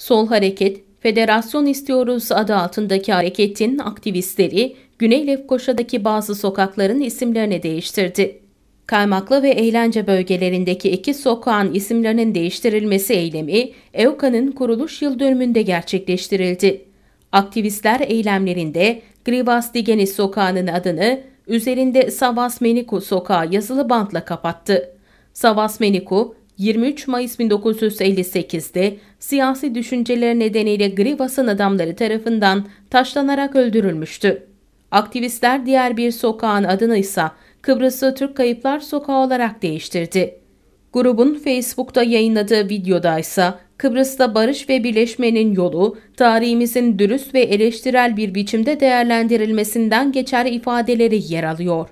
Sol Hareket, Federasyon İstiyoruz adı altındaki hareketin aktivistleri Güney Lefkoşa'daki bazı sokakların isimlerini değiştirdi. Kaymaklı ve eğlence bölgelerindeki iki sokağın isimlerinin değiştirilmesi eylemi EOKA'nın kuruluş yıl dönümünde gerçekleştirildi. Aktivistler eylemlerinde Grivas Digenis sokağının adını üzerinde Savas Meniku sokağı yazılı bantla kapattı. Savas Meniku, 23 Mayıs 1958'de siyasi düşünceler nedeniyle gri basın adamları tarafından taşlanarak öldürülmüştü. Aktivistler diğer bir sokağın adını ise Kıbrıs'ı Türk Kayıplar Sokağı olarak değiştirdi. Grubun Facebook'ta yayınladığı videoda ise Kıbrıs'ta barış ve birleşmenin yolu tarihimizin dürüst ve eleştirel bir biçimde değerlendirilmesinden geçer ifadeleri yer alıyor.